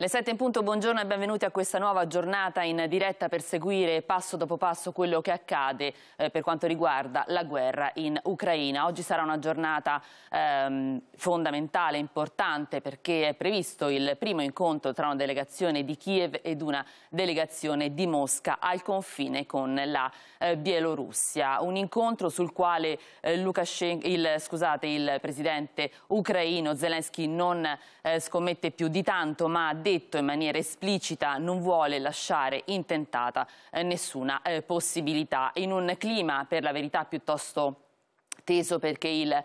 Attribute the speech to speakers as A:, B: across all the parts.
A: Le 7 in punto, buongiorno e benvenuti a questa nuova giornata in diretta per seguire passo dopo passo quello che accade eh, per quanto riguarda la guerra in Ucraina. Oggi sarà una giornata ehm, fondamentale, importante, perché è previsto il primo incontro tra una delegazione di Kiev ed una delegazione di Mosca al confine con la eh, Bielorussia. Un incontro sul quale eh, il, scusate, il presidente ucraino Zelensky non eh, scommette più di tanto, ma ha detto in maniera esplicita non vuole lasciare intentata eh, nessuna eh, possibilità. In un clima per la verità piuttosto atteso perché il eh,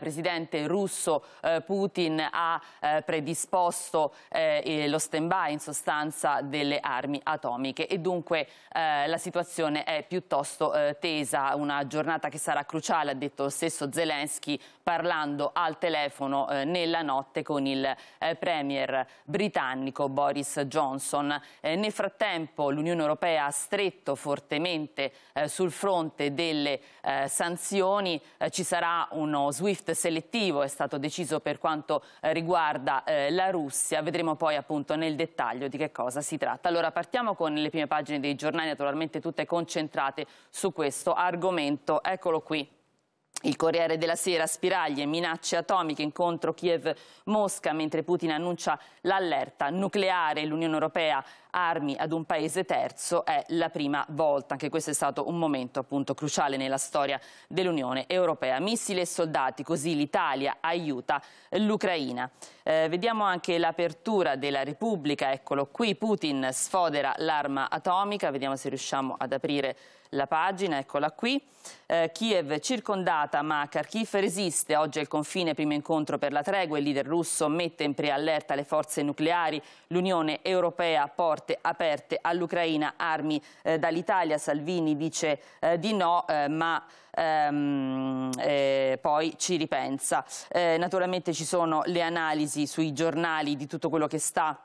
A: presidente russo eh, Putin ha eh, predisposto eh, lo stand-by in sostanza delle armi atomiche e dunque eh, la situazione è piuttosto eh, tesa, una giornata che sarà cruciale, ha detto lo stesso Zelensky parlando al telefono nella notte con il premier britannico Boris Johnson. nel frattempo l'Unione Europea ha stretto fortemente sul fronte delle sanzioni eh, ci sarà uno SWIFT selettivo, è stato deciso per quanto eh, riguarda eh, la Russia, vedremo poi appunto nel dettaglio di che cosa si tratta. Allora partiamo con le prime pagine dei giornali, naturalmente tutte concentrate su questo argomento, eccolo qui. Il Corriere della Sera, spiraglie, minacce atomiche, incontro Kiev-Mosca, mentre Putin annuncia l'allerta nucleare, l'Unione Europea armi ad un paese terzo è la prima volta. Anche questo è stato un momento appunto cruciale nella storia dell'Unione Europea. Missili e soldati, così l'Italia aiuta l'Ucraina. Eh, vediamo anche l'apertura della Repubblica, eccolo qui, Putin sfodera l'arma atomica, vediamo se riusciamo ad aprire la pagina, eccola qui. Eh, Kiev circondata ma Kharkiv resiste, oggi è il confine, primo incontro per la tregua, il leader russo mette in preallerta le forze nucleari, l'Unione Europea porte aperte all'Ucraina, armi eh, dall'Italia, Salvini dice eh, di no eh, ma ehm, eh, poi ci ripensa. Eh, naturalmente ci sono le analisi sui giornali di tutto quello che sta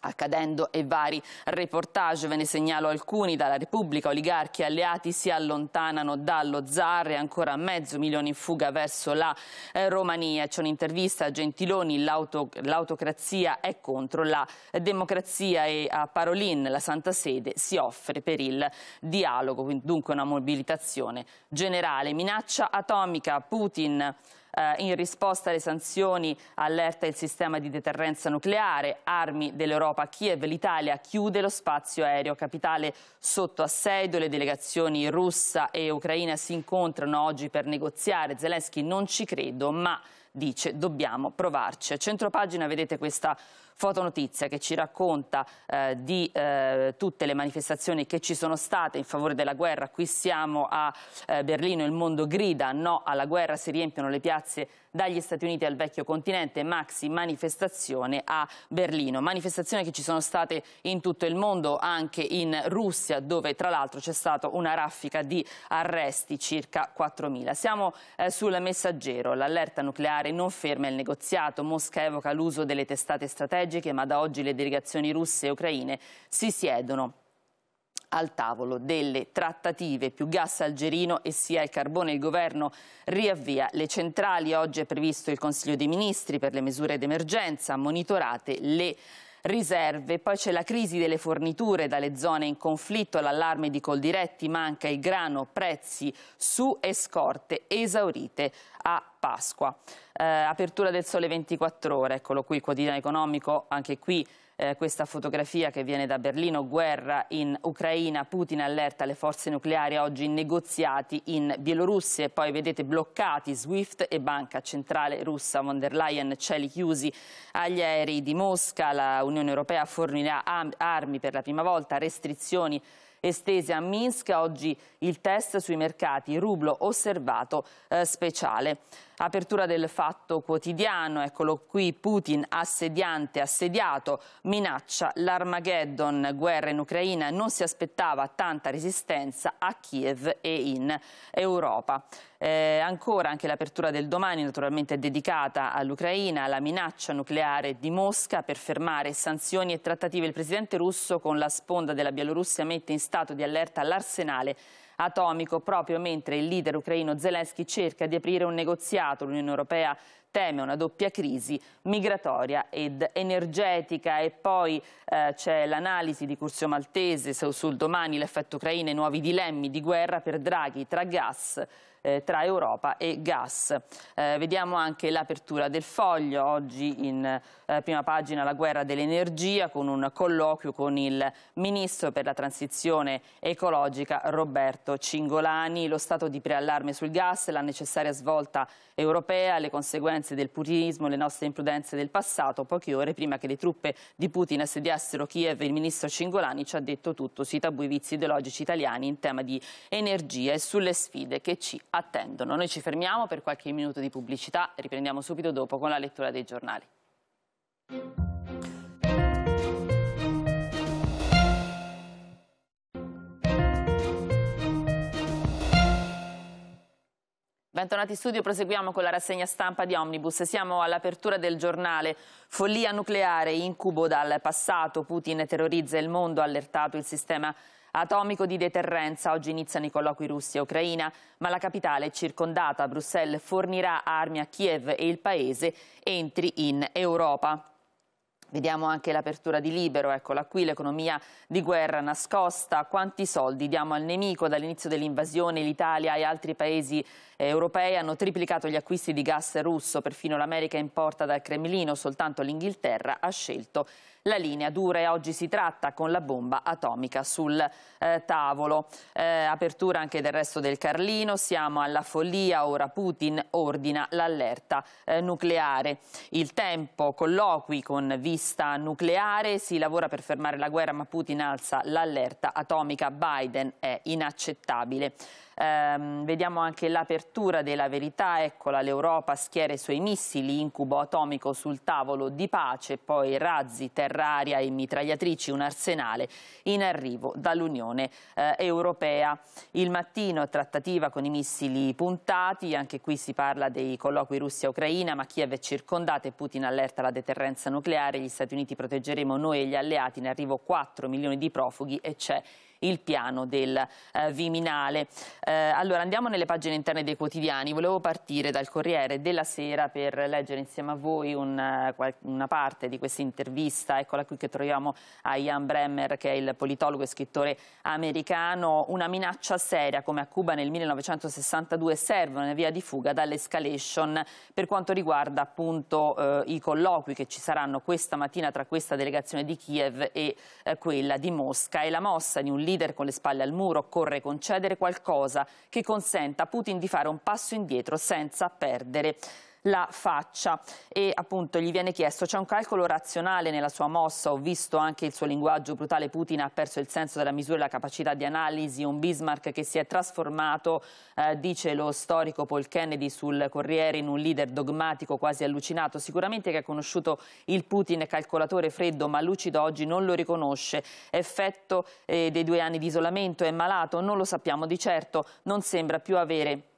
A: accadendo e vari reportage, ve ne segnalo alcuni, dalla Repubblica oligarchi alleati si allontanano dallo zar e ancora mezzo milione in fuga verso la eh, Romania. C'è un'intervista a Gentiloni, l'autocrazia è contro la democrazia e a Parolin la Santa Sede si offre per il dialogo, dunque una mobilitazione generale. Minaccia atomica, Putin eh, in risposta alle sanzioni allerta il sistema di deterrenza nucleare, armi dell'Europa a Kiev, l'Italia chiude lo spazio aereo capitale sotto assedio, le delegazioni russa e ucraina si incontrano oggi per negoziare, Zelensky non ci credo ma dice dobbiamo provarci. A centropagina vedete questa fotonotizia che ci racconta eh, di eh, tutte le manifestazioni che ci sono state in favore della guerra. Qui siamo a eh, Berlino, il mondo grida no alla guerra, si riempiono le piazze dagli Stati Uniti al vecchio continente, maxi manifestazione a Berlino. Manifestazioni che ci sono state in tutto il mondo, anche in Russia, dove tra l'altro c'è stata una raffica di arresti, circa 4.000. Siamo eh, sul messaggero, l'allerta nucleare non ferma il negoziato, Mosca evoca l'uso delle testate strategiche strategiche, ma da oggi le delegazioni russe e ucraine si siedono al tavolo delle trattative più gas algerino e sia il carbone. Il governo riavvia le centrali. Oggi è previsto il Consiglio dei Ministri per le misure d'emergenza, monitorate le riserve. Poi c'è la crisi delle forniture dalle zone in conflitto, l'allarme di Coldiretti, manca il grano, prezzi su e scorte esaurite a Pasqua. Eh, apertura del sole 24 ore, eccolo qui, quotidiano economico, anche qui eh, questa fotografia che viene da Berlino, guerra in Ucraina, Putin allerta le forze nucleari oggi negoziati in Bielorussia e poi vedete bloccati Swift e Banca Centrale Russa, von der Leyen cieli chiusi agli aerei di Mosca, la Unione Europea fornirà armi per la prima volta, restrizioni estese a Minsk, oggi il test sui mercati, rublo osservato eh, speciale. Apertura del fatto quotidiano, eccolo qui, Putin assediante, assediato, minaccia l'Armageddon, guerra in Ucraina, non si aspettava tanta resistenza a Kiev e in Europa. Eh, ancora anche l'apertura del domani naturalmente è dedicata all'Ucraina, alla minaccia nucleare di Mosca per fermare sanzioni e trattative. Il presidente russo con la sponda della Bielorussia mette in stato di allerta l'arsenale atomico proprio mentre il leader ucraino Zelensky cerca di aprire un negoziato. L'Unione Europea teme una doppia crisi migratoria ed energetica e poi eh, c'è l'analisi di Curzio Maltese sul domani l'effetto Ucraina e nuovi dilemmi di guerra per Draghi tra gas eh, tra Europa e gas. Eh, vediamo anche l'apertura del foglio, oggi in eh, prima pagina la guerra dell'energia con un colloquio con il Ministro per la transizione ecologica Roberto Cingolani, lo stato di preallarme sul gas, la necessaria svolta europea, le conseguenze del putinismo, le nostre imprudenze del passato, poche ore prima che le truppe di Putin assediassero Kiev, il Ministro Cingolani ci ha detto tutto sui tabù e vizi ideologici italiani in tema di energia e sulle sfide che ci attendono. Noi ci fermiamo per qualche minuto di pubblicità e riprendiamo subito dopo con la lettura dei giornali. Bentornati in studio, proseguiamo con la rassegna stampa di Omnibus. Siamo all'apertura del giornale Follia nucleare, incubo dal passato, Putin terrorizza il mondo, allertato il sistema Atomico di deterrenza, oggi iniziano i colloqui russia Ucraina, ma la capitale è circondata. Bruxelles fornirà armi a Kiev e il paese entri in Europa. Vediamo anche l'apertura di Libero, eccola qui, l'economia di guerra nascosta, quanti soldi diamo al nemico dall'inizio dell'invasione, l'Italia e altri paesi europee hanno triplicato gli acquisti di gas russo, perfino l'America importa dal Cremlino, soltanto l'Inghilterra ha scelto la linea dura e oggi si tratta con la bomba atomica sul eh, tavolo. Eh, apertura anche del resto del Carlino, siamo alla follia, ora Putin ordina l'allerta eh, nucleare. Il tempo, colloqui con vista nucleare, si lavora per fermare la guerra ma Putin alza l'allerta atomica, Biden è inaccettabile. Ehm, vediamo anche l'apertura della verità, eccola l'Europa schiera i suoi missili, incubo atomico sul tavolo di pace, poi razzi, terra aria e mitragliatrici, un arsenale in arrivo dall'Unione eh, Europea. Il mattino trattativa con i missili puntati, anche qui si parla dei colloqui Russia-Ucraina, ma Kiev è circondata e Putin allerta la deterrenza nucleare, gli Stati Uniti proteggeremo noi e gli alleati, in arrivo 4 milioni di profughi e c'è il piano del eh, Viminale. Eh, allora andiamo nelle pagine interne dei quotidiani, volevo partire dal Corriere della Sera per leggere insieme a voi un, eh, una parte di questa intervista, eccola qui che troviamo a Ian Bremmer che è il politologo e scrittore americano, una minaccia seria come a Cuba nel 1962 serve una via di fuga dall'escalation per quanto riguarda appunto eh, i colloqui che ci saranno questa mattina tra questa delegazione di Kiev e eh, quella di Mosca e la mossa di un leader con le spalle al muro, occorre concedere qualcosa che consenta a Putin di fare un passo indietro senza perdere la faccia e appunto gli viene chiesto c'è un calcolo razionale nella sua mossa, ho visto anche il suo linguaggio brutale, Putin ha perso il senso della misura e la capacità di analisi, un Bismarck che si è trasformato, eh, dice lo storico Paul Kennedy sul Corriere, in un leader dogmatico quasi allucinato, sicuramente che ha conosciuto il Putin calcolatore freddo ma lucido oggi non lo riconosce, effetto eh, dei due anni di isolamento, è malato, non lo sappiamo di certo, non sembra più avere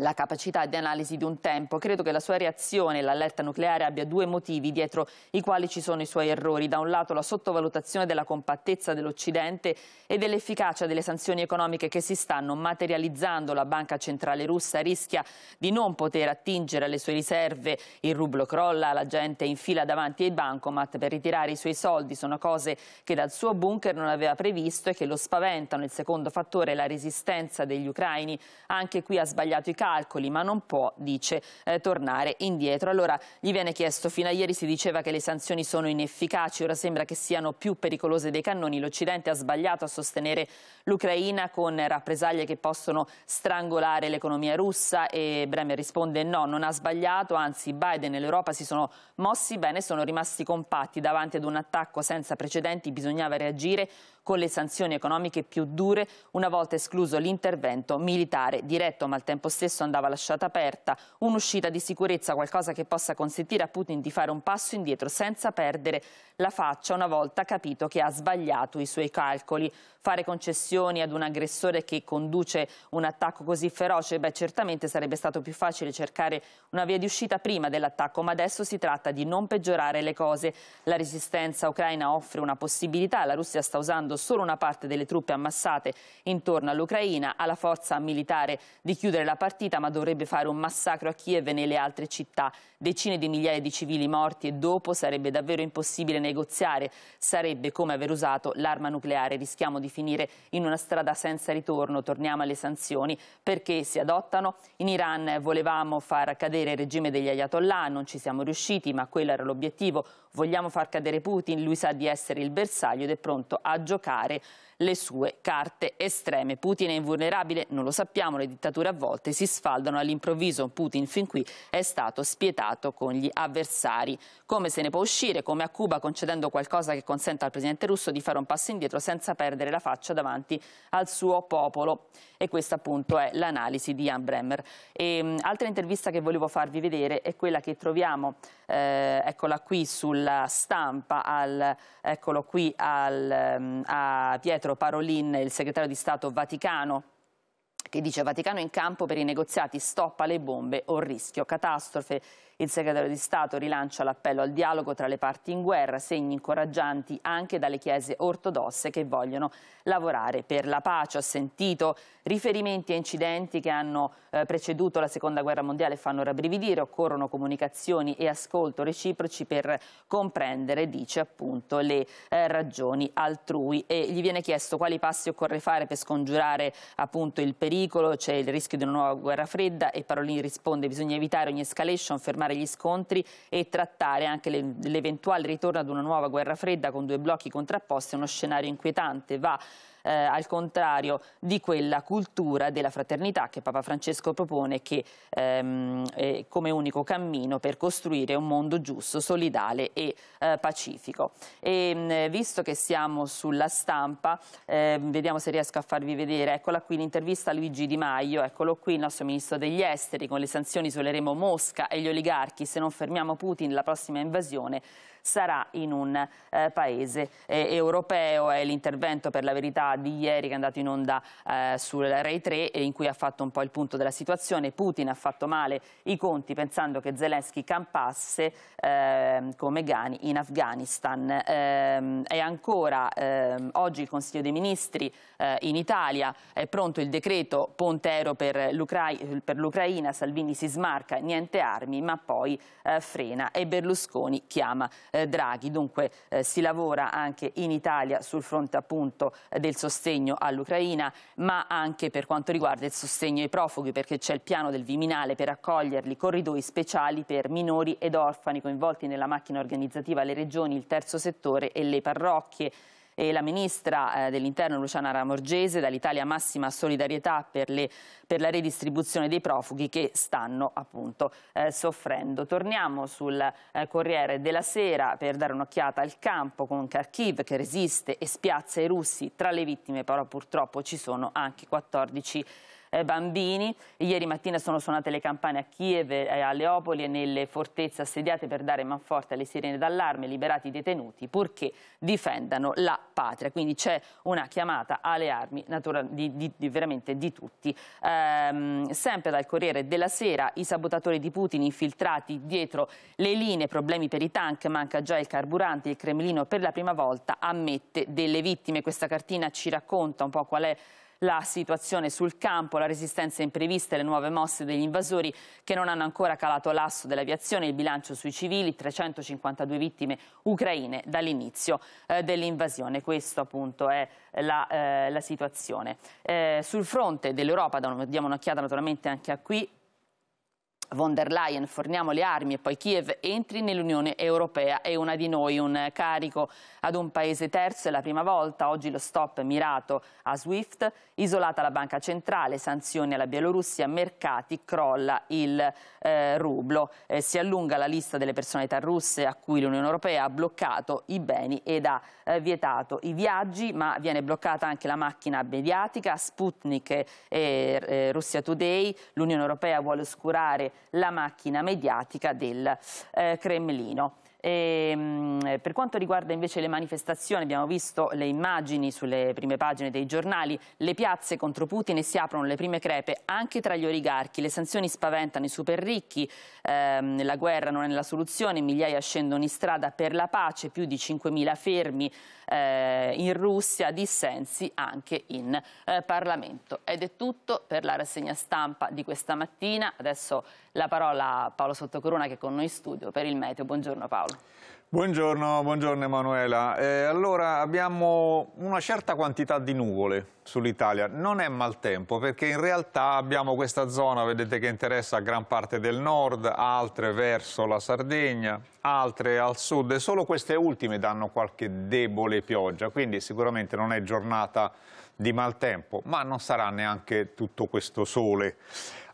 A: la capacità di analisi di un tempo. Credo che la sua reazione, all'allerta nucleare, abbia due motivi dietro i quali ci sono i suoi errori. Da un lato la sottovalutazione della compattezza dell'Occidente e dell'efficacia delle sanzioni economiche che si stanno materializzando. La Banca Centrale Russa rischia di non poter attingere alle sue riserve. Il rublo crolla, la gente in fila davanti ai bancomat per ritirare i suoi soldi. Sono cose che dal suo bunker non aveva previsto e che lo spaventano. Il secondo fattore è la resistenza degli ucraini. Anche qui ha sbagliato i calcoli calcoli, ma non può, dice, eh, tornare indietro. Allora gli viene chiesto, fino a ieri si diceva che le sanzioni sono inefficaci, ora sembra che siano più pericolose dei cannoni. L'Occidente ha sbagliato a sostenere l'Ucraina con rappresaglie che possono strangolare l'economia russa e Bremer risponde no, non ha sbagliato, anzi Biden e l'Europa si sono mossi bene, sono rimasti compatti davanti ad un attacco senza precedenti, bisognava reagire con le sanzioni economiche più dure una volta escluso l'intervento militare diretto, ma al tempo stesso stesso andava lasciata aperta, un'uscita di sicurezza, qualcosa che possa consentire a Putin di fare un passo indietro senza perdere la faccia una volta capito che ha sbagliato i suoi calcoli. Fare concessioni ad un aggressore che conduce un attacco così feroce, beh certamente sarebbe stato più facile cercare una via di uscita prima dell'attacco, ma adesso si tratta di non peggiorare le cose. La resistenza ucraina offre una possibilità, la Russia sta usando solo una parte delle truppe ammassate intorno all'Ucraina, alla forza militare di chiudere la partita partita, ma dovrebbe fare un massacro a Kiev e nelle altre città. Decine di migliaia di civili morti e dopo sarebbe davvero impossibile negoziare. Sarebbe come aver usato l'arma nucleare. Rischiamo di finire in una strada senza ritorno. Torniamo alle sanzioni perché si adottano. In Iran volevamo far cadere il regime degli Ayatollah, non ci siamo riusciti, ma quello era l'obiettivo vogliamo far cadere Putin, lui sa di essere il bersaglio ed è pronto a giocare le sue carte estreme. Putin è invulnerabile, non lo sappiamo, le dittature a volte si sfaldano all'improvviso. Putin fin qui è stato spietato con gli avversari. Come se ne può uscire? Come a Cuba concedendo qualcosa che consenta al presidente russo di fare un passo indietro senza perdere la faccia davanti al suo popolo. E questa appunto è l'analisi di Jan Bremmer. E, ehm, altra intervista che volevo farvi vedere è quella che troviamo, eh, eccola qui sul alla stampa, al, eccolo qui, al, ehm, a Pietro Parolin, il segretario di Stato Vaticano, che dice Vaticano in campo per i negoziati stoppa le bombe o rischio catastrofe. Il segretario di Stato rilancia l'appello al dialogo tra le parti in guerra, segni incoraggianti anche dalle chiese ortodosse che vogliono lavorare per la pace. Ho sentito riferimenti a incidenti che hanno eh, preceduto la Seconda Guerra Mondiale e fanno rabbrividire, occorrono comunicazioni e ascolto reciproci per comprendere, dice appunto, le eh, ragioni altrui. E gli viene chiesto quali passi occorre fare per scongiurare appunto il pericolo pericolo, c'è il rischio di una nuova guerra fredda e Parolini risponde bisogna evitare ogni escalation, fermare gli scontri e trattare anche l'eventuale ritorno ad una nuova guerra fredda con due blocchi contrapposti è uno scenario inquietante. Va eh, al contrario di quella cultura della fraternità che Papa Francesco propone che, ehm, come unico cammino per costruire un mondo giusto, solidale e eh, pacifico. E, mh, mm, visto che siamo sulla stampa, eh, vediamo se riesco a farvi vedere, eccola qui l'intervista a Luigi Di Maio, eccolo qui il nostro ministro degli esteri, con le sanzioni isoleremo Mosca e gli oligarchi, se non fermiamo Putin la prossima invasione sarà in un eh, paese eh, europeo, è l'intervento per la verità di ieri che è andato in onda eh, sul Rai 3 in cui ha fatto un po' il punto della situazione. Putin ha fatto male i conti pensando che Zelensky campasse eh, come Ghani in Afghanistan. Eh, è ancora ehm, oggi il Consiglio dei Ministri eh, in Italia, è pronto il decreto Pontero per l'Ucraina, Salvini si smarca, niente armi, ma poi eh, frena e Berlusconi chiama eh, Draghi. Dunque si lavora anche in Italia sul fronte appunto del sostegno sostegno all'Ucraina, ma anche per quanto riguarda il sostegno ai profughi, perché c'è il piano del Viminale per accoglierli, corridoi speciali per minori ed orfani coinvolti nella macchina organizzativa, le regioni, il terzo settore e le parrocchie e la ministra eh, dell'interno Luciana Ramorgese dall'Italia massima solidarietà per, le, per, la redistribuzione dei profughi che stanno appunto eh, soffrendo. Torniamo sul eh, Corriere della Sera per dare un'occhiata al campo con Kharkiv che resiste e spiazza i russi. Tra le vittime però purtroppo ci sono anche 14 eh, bambini. Ieri mattina sono suonate le campane a Kiev, eh, a Leopoli e nelle fortezze assediate per dare manforte alle sirene d'allarme, liberati i detenuti, purché difendano la patria. Quindi c'è una chiamata alle armi di, di, di, veramente di tutti. Ehm, sempre dal Corriere della Sera, i sabotatori di Putin infiltrati dietro le linee, problemi per i tank, manca già il carburante, il Cremlino per la prima volta ammette delle vittime. Questa cartina ci racconta un po' qual è la situazione sul campo, la resistenza imprevista e le nuove mosse degli invasori che non hanno ancora calato l'asso dell'aviazione, il bilancio sui civili, 352 vittime ucraine dall'inizio eh, dell'invasione. Questo appunto è la, eh, la situazione. Eh, sul fronte dell'Europa, diamo un'occhiata naturalmente anche a qui, von der Leyen forniamo le armi e poi Kiev entri nell'Unione Europea e una di noi un carico ad un paese terzo è la prima volta oggi lo stop mirato a Swift isolata la banca centrale sanzioni alla Bielorussia mercati crolla il eh, rublo eh, si allunga la lista delle personalità russe a cui l'Unione Europea ha bloccato i beni ed ha eh, vietato i viaggi ma viene bloccata anche la macchina mediatica Sputnik e eh, Russia Today l'Unione Europea vuole oscurare la macchina mediatica del eh, Cremlino. E, ehm, per quanto riguarda invece le manifestazioni, abbiamo visto le immagini sulle prime pagine dei giornali, le piazze contro Putin e si aprono le prime crepe anche tra gli oligarchi, le sanzioni spaventano i super ricchi, ehm, la guerra non è la soluzione, migliaia scendono in strada per la pace, più di 5.000 fermi eh, in Russia, dissensi anche in eh, Parlamento. Ed è tutto per la rassegna stampa di questa
B: mattina, adesso
A: la parola a Paolo Sottocorona che è con noi in studio per il meteo. Buongiorno Paolo. Paolo.
B: Buongiorno, buongiorno Emanuela. Eh, allora abbiamo una certa quantità di nuvole sull'Italia, non è maltempo perché in realtà abbiamo questa zona, vedete che interessa gran parte del nord, altre verso la Sardegna, altre al sud e solo queste ultime danno qualche debole pioggia, quindi sicuramente non è giornata di maltempo, ma non sarà neanche tutto questo sole.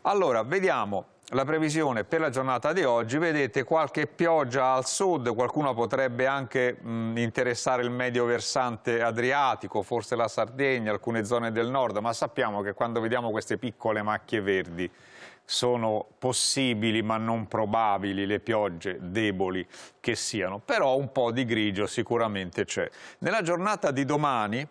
B: Allora, vediamo la previsione per la giornata di oggi, vedete qualche pioggia al sud, qualcuno potrebbe anche mh, interessare il medio versante adriatico, forse la Sardegna, alcune zone del nord, ma sappiamo che quando vediamo queste piccole macchie verdi sono possibili ma non probabili le piogge deboli che siano, però un po' di grigio sicuramente c'è. Nella giornata di domani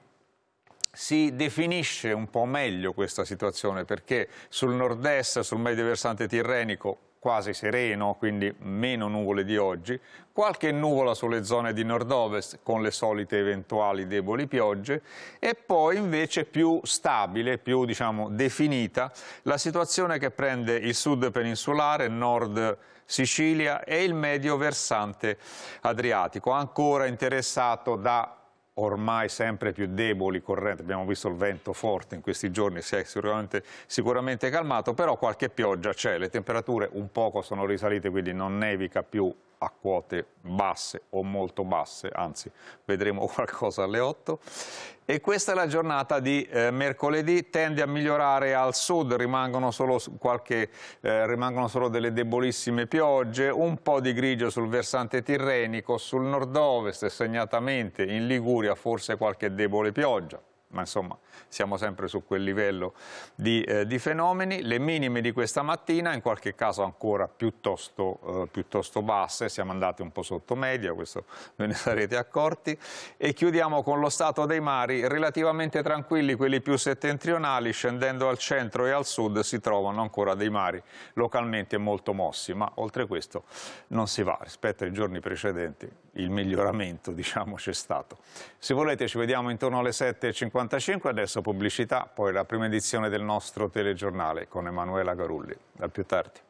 B: si definisce un po' meglio questa situazione perché sul nord-est, sul medio versante tirrenico quasi sereno, quindi meno nuvole di oggi, qualche nuvola sulle zone di nord-ovest con le solite eventuali deboli piogge e poi invece più stabile, più diciamo, definita la situazione che prende il sud peninsulare, nord Sicilia e il medio versante adriatico, ancora interessato da ormai sempre più deboli correnti, abbiamo visto il vento forte in questi giorni, si è sicuramente, sicuramente calmato, però qualche pioggia c'è, le temperature un poco sono risalite, quindi non nevica più a quote basse o molto basse, anzi vedremo qualcosa alle 8. E questa è la giornata di eh, mercoledì, tende a migliorare al sud, rimangono solo, qualche, eh, rimangono solo, delle debolissime piogge, un po' di grigio sul versante tirrenico, sul nord-ovest segnatamente in Liguria forse qualche debole pioggia ma insomma siamo sempre su quel livello di, eh, di fenomeni. Le minime di questa mattina, in qualche caso ancora piuttosto, eh, piuttosto basse, siamo andati un po' sotto media, questo ve ne sarete accorti. E chiudiamo con lo stato dei mari, relativamente tranquilli quelli più settentrionali, scendendo al centro e al sud si trovano ancora dei mari localmente molto mossi, ma oltre questo non si va rispetto ai giorni precedenti il miglioramento diciamo, c'è stato. Se volete ci vediamo intorno alle 7.55, adesso pubblicità, poi la prima edizione del nostro telegiornale con Emanuela Garulli. A più tardi.